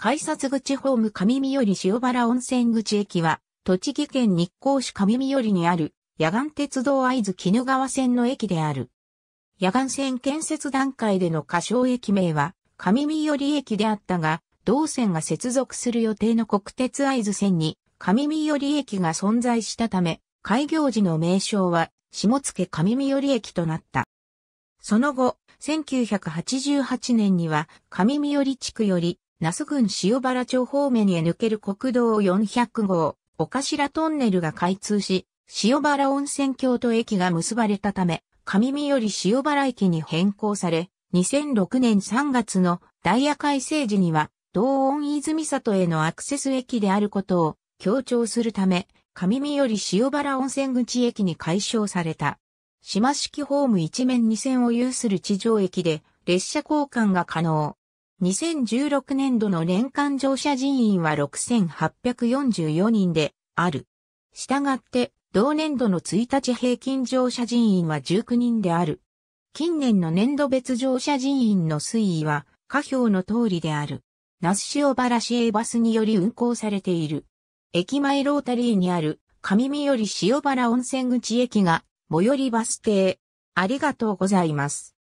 改札口ホーム上三寄塩原温泉口駅は、栃木県日光市上三寄にある、野岸鉄道合図絹川線の駅である。野岸線建設段階での仮称駅名は、上三寄駅であったが、同線が接続する予定の国鉄合図線に、上三寄駅が存在したため、開業時の名称は、下付上三寄駅となった。その後、1988年には、上三寄地区より、那須郡塩原町方面へ抜ける国道400号、岡白トンネルが開通し、塩原温泉郷と駅が結ばれたため、上見より塩原駅に変更され、2006年3月のダイヤ改正時には、道温泉里へのアクセス駅であることを強調するため、上見より塩原温泉口駅に解消された。島式ホーム一面二線を有する地上駅で列車交換が可能。2016年度の年間乗車人員は6844人である。したがって、同年度の1日平均乗車人員は19人である。近年の年度別乗車人員の推移は、下表の通りである。那須塩原市営バスにより運行されている。駅前ロータリーにある、上見より塩原温泉口駅が、最寄りバス停。ありがとうございます。